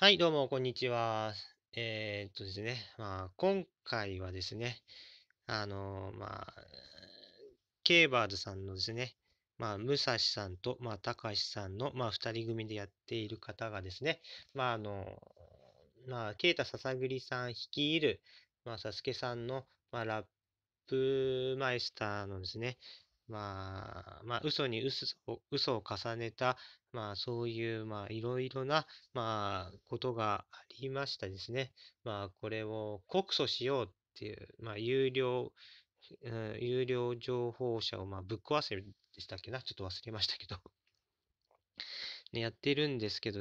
はい、どうも、こんにちは。えー、っとですね、まあ、今回はですね、あの、まあ、ケーバーズさんのですね、まあ、武蔵さんと、まあ、高橋さんの、まあ、二人組でやっている方がですね、まあ、あの、まあ、啓太タささぐりさん率いる、まあ、サスケさんの、まあ、ラップマイスターのですね、まあ、まあ、嘘に嘘を嘘を重ねた、まあ、そういう、まあ、いろいろな、まあ、ことがありましたですね。まあ、これを告訴しようっていう、まあ、有料、うん、有料情報者を、まあ、ぶっ壊せるでしたっけな。ちょっと忘れましたけど ね、やってるんですけど、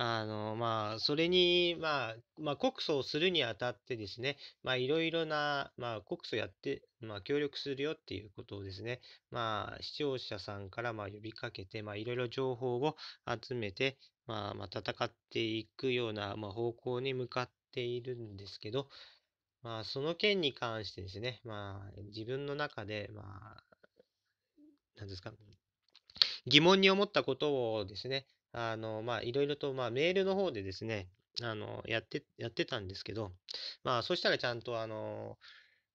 あの、まあ、それに、まあ、まあ、告訴をするにあたってですね、まいろいろな、まあ、告訴やって、まあ、協力するよっていうことをですね、まあ、視聴者さんから、まあ、呼びかけて、まいろいろ情報を集めて、まあ、まあ、戦っていくような、まあ、方向に向かっているんですけど、まあ、その件に関してですね、まあ、自分の中で、まあ、なんですか、疑問に思ったことをですね、あの、まあ、いろいろと、まあ、メールの方でですね、あの、やって、やってたんですけど、まあ、そしたらちゃんと、あの、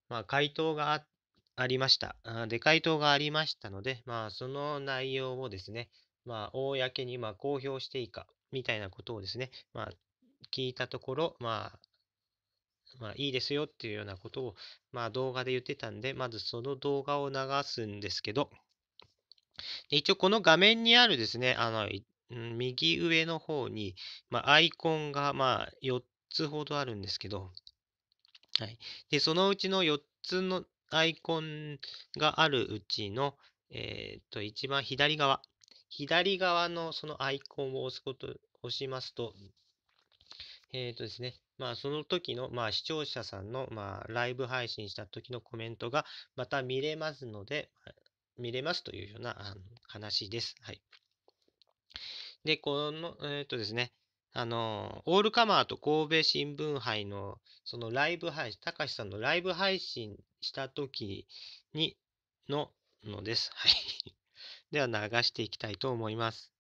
まあ、回答があ、ありました。で、回答がありましたので、まあ、その内容をですね、まあ、公に、ま公表していいか、みたいなことをですね、まあ、聞いたところ、まあ、まあ、いいですよっていうようなことを、まあ、動画で言ってたんで、まずその動画を流すんですけど、一応この画面にあるですね、あの、右上の方に、まあ、アイコンがまあ4つほどあるんですけど、はい、でそのうちの4つのアイコンがあるうちの、えー、と一番左側、左側のそのアイコンを押すこと押しますと、えっ、ー、とですね、まあ、その時の、まあ、視聴者さんの、まあ、ライブ配信した時のコメントがまた見れますので、見れますというような話です。はい。で、この、えっ、ー、とですね、あの、オールカマーと神戸新聞杯の、そのライブ配信、かしさんのライブ配信した時に、の、のです。はい。では流していきたいと思います。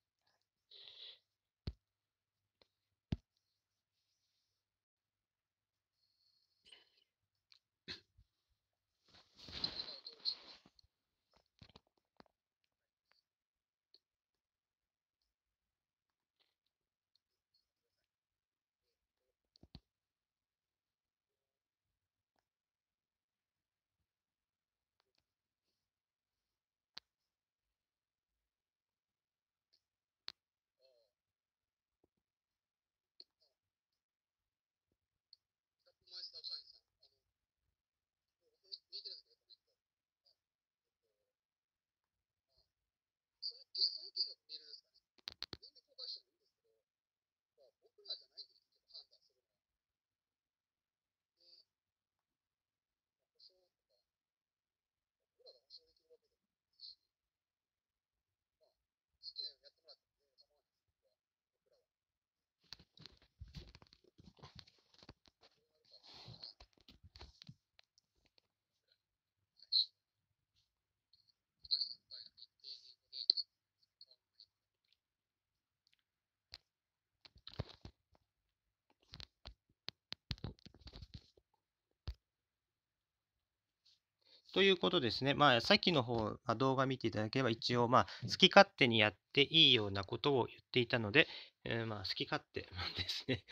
ということですね。まあ、さっきの方、まあ、動画見ていただければ、一応、まあ、好き勝手にやっていいようなことを言っていたので、えー、まあ、好き勝手です ね。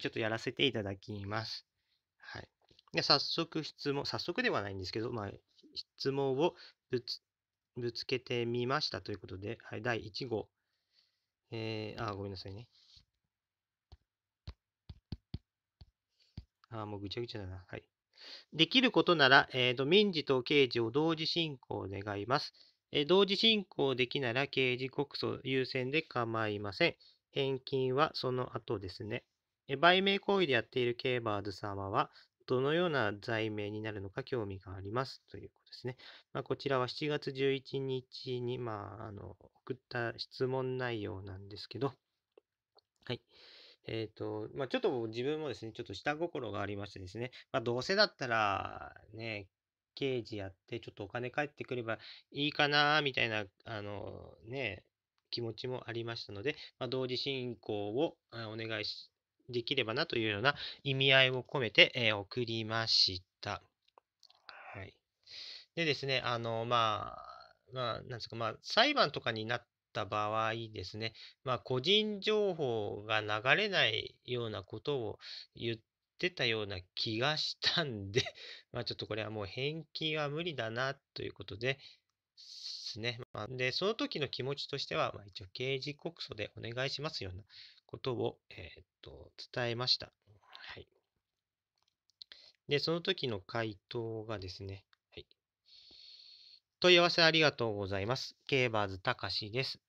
ちょっとやらせていただきます。はい。で、早速質問、早速ではないんですけど、まあ、質問をぶつぶつけてみましたということで、はい、第1号。えー、あ、ごめんなさいね。あ、もうぐちゃぐちゃだな。はい。できることなら、えーと、民事と刑事を同時進行願います。えー、同時進行できなら刑事告訴優先で構いません。返金はその後ですね。え売名行為でやっているケーバーズ様は、どのような罪名になるのか興味がありますということですね。まあ、こちらは7月11日に、まあ、あの送った質問内容なんですけど、はい。えっ、ー、と、まあ、ちょっと自分もですね、ちょっと下心がありましてですね、まあ、どうせだったら、ね、刑事やって、ちょっとお金返ってくればいいかな、みたいな、あの、ね、気持ちもありましたので、まあ、同時進行をお願いしできればなというような意味合いを込めて、えー、送りました。はい。でですね、あの、まあ、まあ、なんですか、まあ、裁判とかになっった場合ですね、まあ、個人情報が流れないようなことを言ってたような気がしたんで まあちょっとこれはもう返金は無理だなということで、ですね。まあ、で、その時の気持ちとしては、まあ、一応刑事告訴でお願いしますようなことを、えー、っと伝えました。はい。で、その時の回答がですね、問い合わせありがとうございます。ケーバーズたかしです。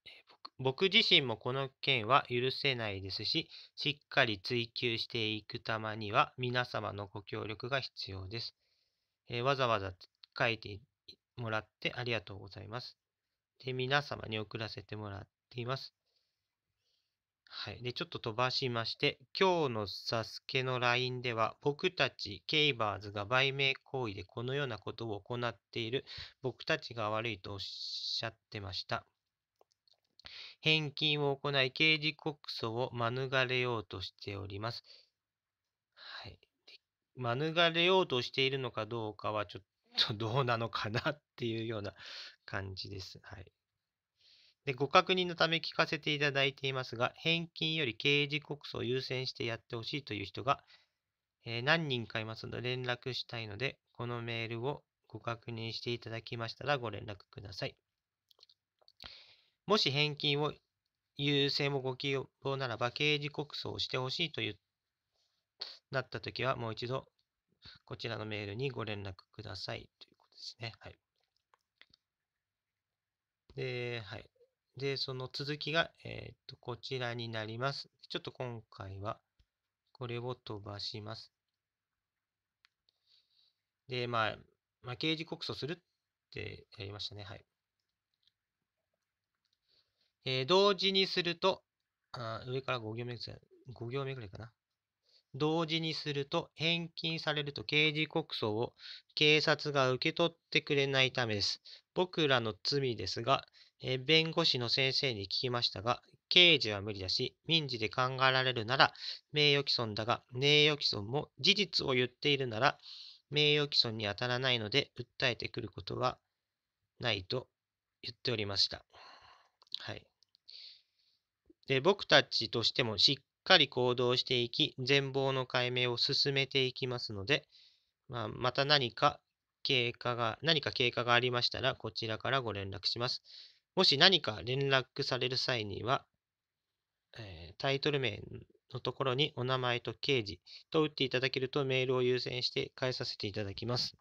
僕自身もこの件は許せないですし、しっかり追求していくためには皆様のご協力が必要です。えー、わざわざ書いてもらってありがとうございます。で、皆様に送らせてもらっています。はい。で、ちょっと飛ばしまして、今日のサスケの LINE では、僕たちケイバーズが売名行為でこのようなことを行っている僕たちが悪いとおっしゃってました。返金を行い、刑事告訴を免れようとしております。はい。免れようとしているのかどうかは、ちょっとどうなのかなっていうような感じです。はい。で、ご確認のため聞かせていただいていますが、返金より刑事告訴を優先してやってほしいという人が、えー、何人かいますので連絡したいので、このメールをご確認していただきましたらご連絡ください。もし返金を優先をご希望ならば、刑事告訴をしてほしいというなったときは、もう一度、こちらのメールにご連絡くださいということですね。はい。で、はい。で、その続きが、えっ、と、こちらになります。ちょっと今回は、これを飛ばします。で、まあ、まあ、刑事告訴するってやりましたね。はい。えー、同時にすると、あ上から5行目ぐらい、5行目ぐらいかな。同時にすると、返金されると刑事告訴を警察が受け取ってくれないためです。僕らの罪ですが、え弁護士の先生に聞きましたが、刑事は無理だし、民事で考えられるなら名誉毀損だが、名誉毀損も事実を言っているなら、名誉毀損に当たらないので、訴えてくることはないと言っておりました。はい。で、僕たちとしてもしっかり行動していき、全貌の解明を進めていきますので、まあ、また何か経過が、何か経過がありましたら、こちらからご連絡します。もし何か連絡される際には、えー、タイトル名のところにお名前と刑事と打っていただけるとメールを優先して返させていただきます。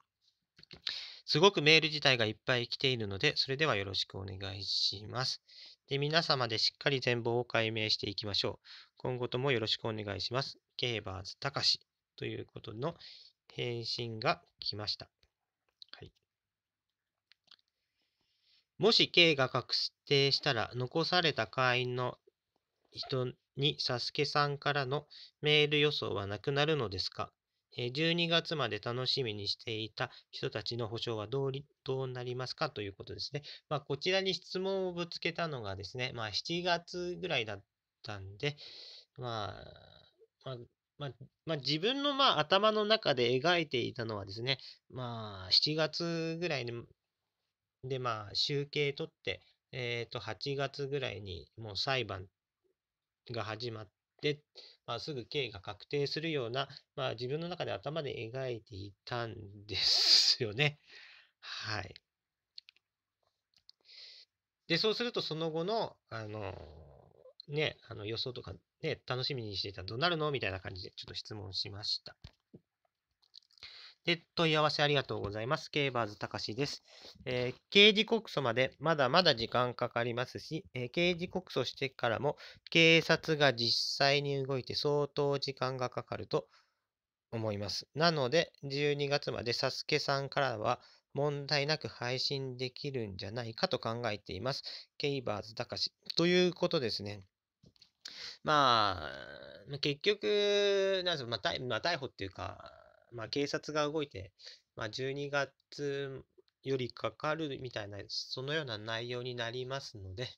すごくメール自体がいっぱい来ているので、それではよろしくお願いします。で皆様でしっかり全貌を解明していきましょう。今後ともよろしくお願いします。ケーバーズたかしということの返信が来ました。もし刑が確定したら、残された会員の人にサスケさんからのメール予想はなくなるのですか12月まで楽しみにしていた人たちの保証はどうどうなりますかということですね。まあ、こちらに質問をぶつけたのがですね、まあ、7月ぐらいだったんで、まあ、まあ、まあまあ、自分のまあ頭の中で描いていたのはですね、まあ、7月ぐらいにで、まあ、集計取って、えっ、ー、と、8月ぐらいにもう裁判が始まって、まあ、すぐ刑が確定するような、まあ、自分の中で頭で描いていたんですよね。はい。で、そうすると、その後の、あの、ね、あの予想とか、ね、楽しみにしていたらどうなるのみたいな感じで、ちょっと質問しました。で、問い合わせありがとうございます。ケーバーズたかしです、えー、刑事告訴までまだまだ時間かかりますし、えー、刑事告訴してからも警察が実際に動いて相当時間がかかると思います。なので、12月までサスケさんからは問題なく配信できるんじゃないかと考えています。ケイバーズたかし。ということですね。まあ、結局、なんまあ、逮捕っていうか、まあ、警察が動いて、まあ、12月よりかかるみたいな、そのような内容になりますので、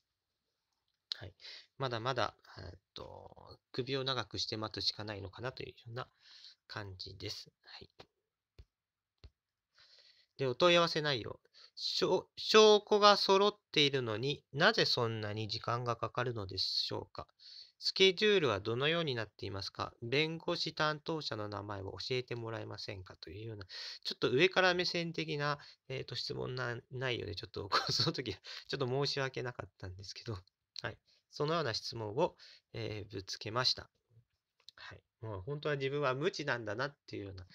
はい、まだまだ、えっと、首を長くして待つしかないのかなというような感じです。はい。で、お問い合わせ内容。証拠が揃っているのになぜそんなに時間がかかるのでしょうかスケジュールはどのようになっていますか弁護士担当者の名前を教えてもらえませんかというような、ちょっと上から目線的な、えーと、質問な内容で、ちょっと その時はちょっと申し訳なかったんですけど、はい、そのような質問を、えー、ぶつけました。はい、もう本当は自分は無知なんだなっていうような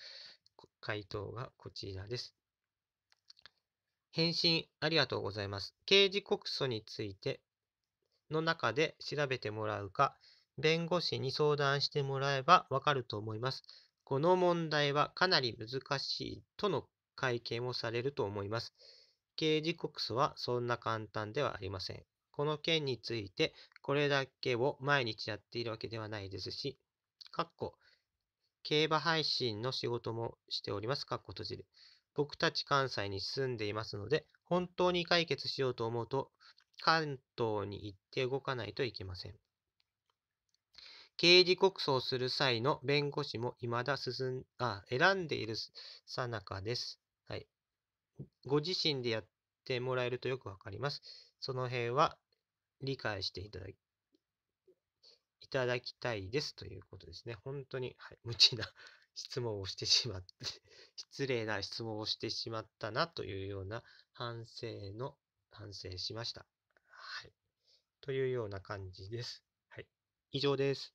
回答がこちらです。返信ありがとうございます。刑事告訴についての中で調べてもらうか、弁護士に相談してもらえばわかると思います。この問題はかなり難しいとの会見をされると思います。刑事告訴はそんな簡単ではありません。この件についてこれだけを毎日やっているわけではないですし、かっこ、競馬配信の仕事もしております。かっこ閉じる。僕たち関西に住んでいますので、本当に解決しようと思うと、関東に行って動かないといけません。刑事告訴をする際の弁護士も未だ進ん、あ、選んでいるさなかです。はい。ご自身でやってもらえるとよくわかります。その辺は理解していただき、いただきたいですということですね。本当に、はい、無知な質問をしてしまって、失礼な質問をしてしまったなというような反省の、反省しました。というような感じです。はい。以上です。